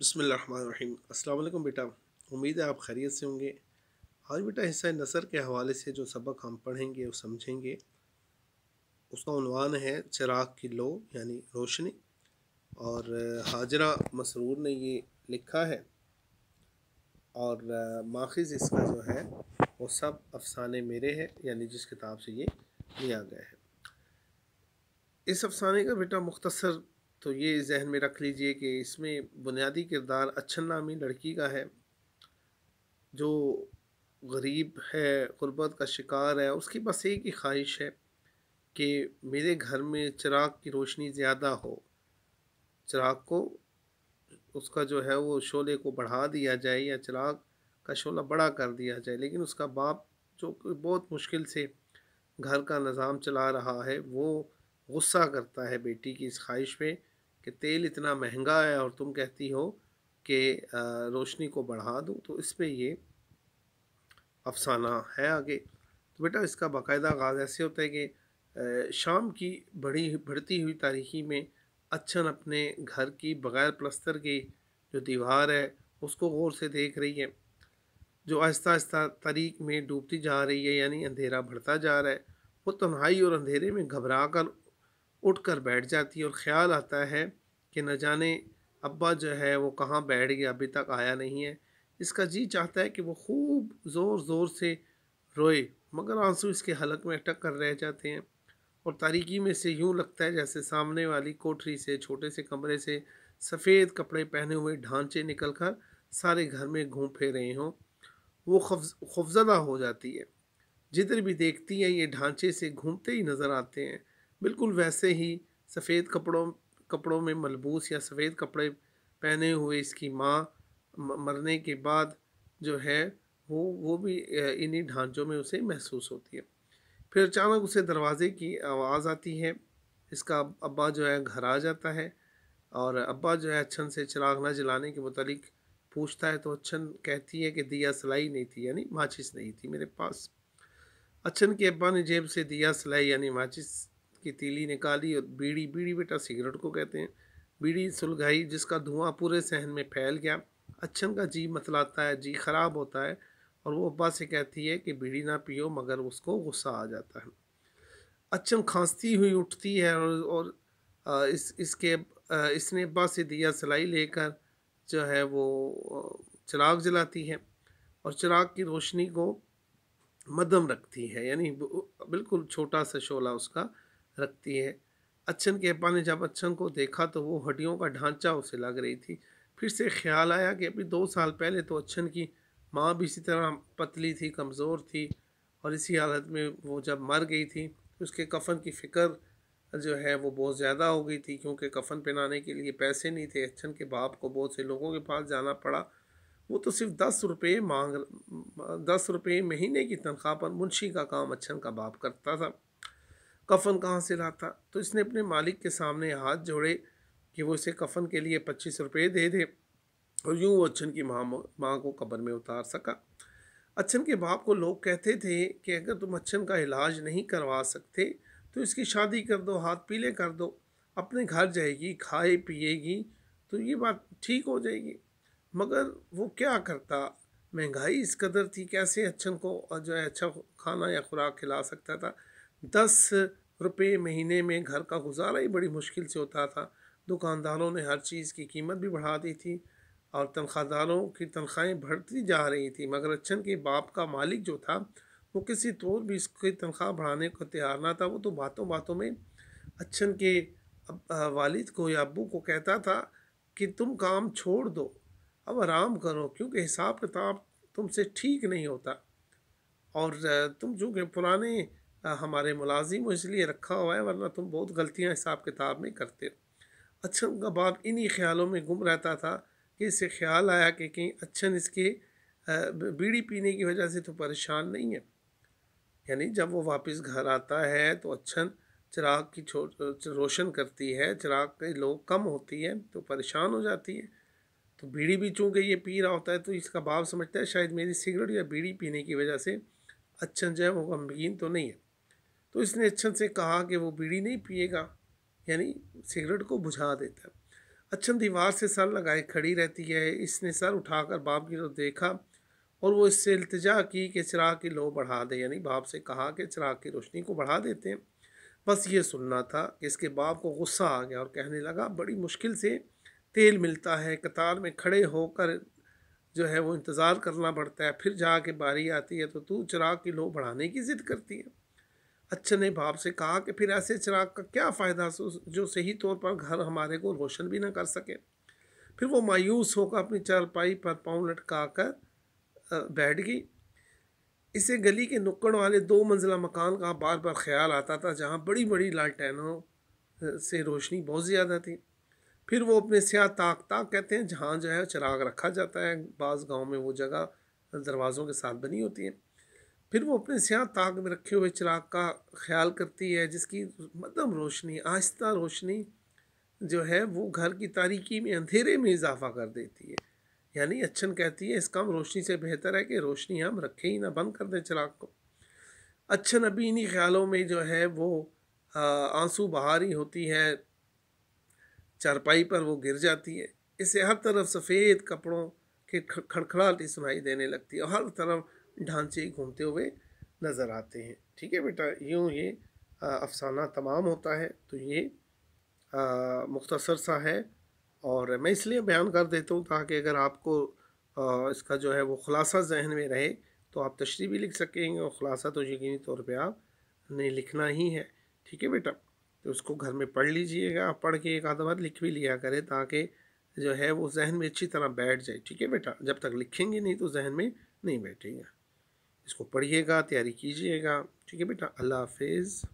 بسم اللہ الرحمن الرحیم السلام علیکم بیٹا امید ہے آپ خیریت سے ہوں گے آج بیٹا حصہ نثر کے حوالے سے جو سبق ہم پڑھیں گے اور سمجھیں گے اس کا عنوان ہے چراغ کی لو یعنی روشنی اور حاجرہ مسرور نے یہ لکھا ہے اور ماخذ اس کا جو ہے وہ سب افسانے میرے ہے یعنی جس کتاب سے یہ لیا گیا ہے اس افسانے کا بیٹا مختصر تو یہ ذہن میں رکھ لیجئے کہ اس میں بنیادی کردار اچھا نامی لڑکی کا ہے جو غریب ہے غربت کا شکار ہے اس کی بس ایک ہی خواہش ہے کہ میرے گھر میں چراغ کی روشنی زیادہ ہو چراغ کو اس کا جو ہے وہ شعلے کو بڑھا دیا جائے یا چراغ کا شعلہ بڑا کر دیا جائے لیکن اس کا باپ جو بہت مشکل سے گھر کا نظام چلا رہا ہے وہ غصہ کرتا ہے بیٹی کی اس خواہش میں کہ تیل اتنا مہنگا ہے اور تم کہتی ہو کہ روشنی کو بڑھا دوں تو اس پہ یہ افسانہ ہے آگے تو بیٹا اس کا باقاعدہ آغاز ایسے ہوتا ہے کہ شام کی بڑی بڑھتی ہوئی تاریخی میں اچھن اپنے گھر کی بغیر پلستر کی جو دیوار ہے اس کو غور سے دیکھ رہی ہے جو آہستہ آہستہ تاریخ میں ڈوبتی جا رہی ہے یعنی اندھیرا بڑھتا جا رہا ہے وہ تنہائی اور اندھیرے میں گھبرا کر اٹھ کر بیٹھ جاتی ہے اور خیال آتا ہے کہ نہ جانے ابا جو ہے وہ کہاں بیٹھ گیا ابھی تک آیا نہیں ہے اس کا جی چاہتا ہے کہ وہ خوب زور زور سے روئے مگر آنسو اس کے حلق میں اٹک کر رہ جاتے ہیں اور تاریکی میں سے یوں لگتا ہے جیسے سامنے والی کوٹری سے چھوٹے سے کمرے سے سفید کپڑے پہنے ہوئے ڈھانچے نکل کر سارے گھر میں گھوم پھیر رہے ہوں وہ خوفزدہ ہو جاتی ہے جدھر بھی دیکھتی ہے یہ ڈھانچے سے گھومتے ہی نظر آتے ہیں بالکل ویسے ہی سفید کپڑوں کپڑوں میں ملبوس یا سفید کپڑے پہنے ہوئے اس کی ماں مرنے کے بعد جو ہے وہ بھی انہی ڈھانچوں میں اسے محسوس ہوتی ہے پھر اچانک اسے دروازے کی آواز آتی ہے اس کا ابا جو ہے گھر آ جاتا ہے اور ابا جو ہے اچھن سے چراغ نہ جلانے کے متعلق پوچھتا ہے تو اچھن کہتی ہے کہ دیا سلائی نہیں تھی یعنی ماچس نہیں تھی میرے پاس اچھن کے ابا نے جیب سے دیا سلائی یعنی ماچس کی تیلی نکالی اور بیڑی بیڑی بیٹا سگریٹ کو کہتے ہیں بیڑی سلگائی جس کا دھواں پورے صحن میں پھیل گیا اچھن کا جی متلاتا ہے جی خراب ہوتا ہے اور وہ ابا سے کہتی ہے کہ بیڑی نہ پیو مگر اس کو غصہ آ جاتا ہے اچھن کھانستی ہوئی اٹھتی ہے اور اس اس کے اس نے ابا سے دیا سلائی لے کر جو ہے وہ چراغ جلاتی ہے اور چراغ کی روشنی کو مدم رکھتی ہے یعنی بالکل چھوٹا سا شولہ اس کا رکھتی ہے اچھن کے ابا نے جب اچھن کو دیکھا تو وہ ہڈیوں کا ڈھانچہ اسے لگ رہی تھی پھر سے خیال آیا کہ ابھی دو سال پہلے تو اچھن کی ماں بھی اسی طرح پتلی تھی کمزور تھی اور اسی حالت میں وہ جب مر گئی تھی اس کے کفن کی فکر جو ہے وہ بہت زیادہ ہو گئی تھی کیونکہ کفن پہنانے کے لیے پیسے نہیں تھے اچھن کے باپ کو بہت سے لوگوں کے پاس جانا پڑا وہ تو صرف دس روپے مانگ دس روپے مہینے کی تنخواہ پر منشی کا کام اچھن کا باپ کرتا تھا کفن کہاں سے لاتا تو اس نے اپنے مالک کے سامنے ہاتھ جوڑے کہ وہ اسے کفن کے لیے پچیس روپے دے دے اور یوں وہ اچھن کی ماں کو قبر میں اتار سکا اچھن کے باپ کو لوگ کہتے تھے کہ اگر تم اچھن کا علاج نہیں کروا سکتے تو اس کی شادی کر دو ہاتھ پیلے کر دو اپنے گھر جائے گی کھائے پیے گی تو یہ بات ٹھیک ہو جائے گی مگر وہ کیا کرتا مہنگائی اس قدر تھی کیسے اچھن کو جو ہے اچھا کھانا یا خوراک کھلا سکتا تھا دس روپے مہینے میں گھر کا گزارا ہی بڑی مشکل سے ہوتا تھا دکانداروں نے ہر چیز کی قیمت بھی بڑھا دی تھی اور تنخواہ داروں کی تنخواہیں بڑھتی جا رہی تھیں مگر اچھن کے باپ کا مالک جو تھا وہ کسی طور بھی اس کی تنخواہ بڑھانے کو تیار نہ تھا وہ تو باتوں باتوں میں اچھن کے والد کو یا ابو کو کہتا تھا کہ تم کام چھوڑ دو اب آرام کرو کیونکہ حساب کتاب تم سے ٹھیک نہیں ہوتا اور تم چونکہ پرانے ہمارے ملازم ہو اس لیے رکھا ہوا ہے ورنہ تم بہت غلطیاں حساب کتاب میں کرتے ہو اچھا کا باپ انہی خیالوں میں گم رہتا تھا کہ اسے خیال آیا کہ کہیں اچھن اس کے بیڑی پینے کی وجہ سے تو پریشان نہیں ہے یعنی جب وہ واپس گھر آتا ہے تو اچھن چراغ کی چھو روشن کرتی ہے چراغ کے لوگ کم ہوتی ہے تو پریشان ہو جاتی ہے تو بیڑی بھی چونکہ یہ پی رہا ہوتا ہے تو اس کا باپ سمجھتا ہے شاید میری سگریٹ یا بیڑی پینے کی وجہ سے اچھن جو ہے وہ غمگین تو نہیں ہے تو اس نے اچھن سے کہا کہ وہ بیڑی نہیں پیے گا یعنی سگریٹ کو بجھا دیتا ہے اچھن دیوار سے سر لگائے کھڑی رہتی ہے اس نے سر اٹھا کر باپ کی طرف دیکھا اور وہ اس سے التجا کی کہ چراغ کی لو بڑھا دے یعنی باپ سے کہا کہ چراغ کی روشنی کو بڑھا دیتے ہیں بس یہ سننا تھا کہ اس کے باپ کو غصہ آ گیا اور کہنے لگا بڑی مشکل سے تیل ملتا ہے قطار میں کھڑے ہو کر جو ہے وہ انتظار کرنا پڑتا ہے پھر جا کے باری آتی ہے تو تو چراغ کی لو بڑھانے کی ضد کرتی ہے اچھا نے باپ سے کہا کہ پھر ایسے چراغ کا کیا فائدہ جو صحیح طور پر گھر ہمارے کو روشن بھی نہ کر سکے پھر وہ مایوس ہو کر اپنی چارپائی پر پاؤں لٹکا کر بیٹھ گئی اسے گلی کے نکڑ والے دو منزلہ مکان کا بار بار خیال آتا تھا جہاں بڑی بڑی لالٹینوں سے روشنی بہت زیادہ تھی پھر وہ اپنے سیاہ تاک تاک کہتے ہیں جہاں جو ہے چراغ رکھا جاتا ہے بعض گاؤں میں وہ جگہ دروازوں کے ساتھ بنی ہوتی ہیں پھر وہ اپنے سیاہ تاغ میں رکھے ہوئے چراغ کا خیال کرتی ہے جس کی مدم روشنی آہستہ روشنی جو ہے وہ گھر کی تاریکی میں اندھیرے میں اضافہ کر دیتی ہے یعنی اچھن کہتی ہے اس کام روشنی سے بہتر ہے کہ روشنی ہم رکھیں ہی نہ بند کر دیں چراغ کو اچھن ابھی انہی خیالوں میں جو ہے وہ آنسو بہاری ہوتی ہے چارپائی پر وہ گر جاتی ہے اسے ہر طرف سفید کپڑوں کے ہی سنائی دینے لگتی ہے اور ہر طرف ڈھانچے گھومتے ہوئے نظر آتے ہیں ٹھیک ہے بیٹا یوں یہ افسانہ تمام ہوتا ہے تو یہ مختصر سا ہے اور میں اس لیے بیان کر دیتا ہوں تاکہ اگر آپ کو اس کا جو ہے وہ خلاصہ ذہن میں رہے تو آپ تشریح بھی لکھ سکیں گے اور خلاصہ تو یقینی طور پہ آپ نے لکھنا ہی ہے ٹھیک ہے بیٹا تو اس کو گھر میں پڑھ لیجئے گا آپ پڑھ کے ایک آدھا بار لکھ بھی لیا کرے تاکہ جو ہے وہ ذہن میں اچھی طرح بیٹھ جائے ٹھیک ہے بیٹا جب تک لکھیں گے نہیں تو ذہن میں نہیں بیٹھے گا اس کو پڑھیے گا تیاری کیجیے گا ٹھیک ہے بیٹا اللہ حافظ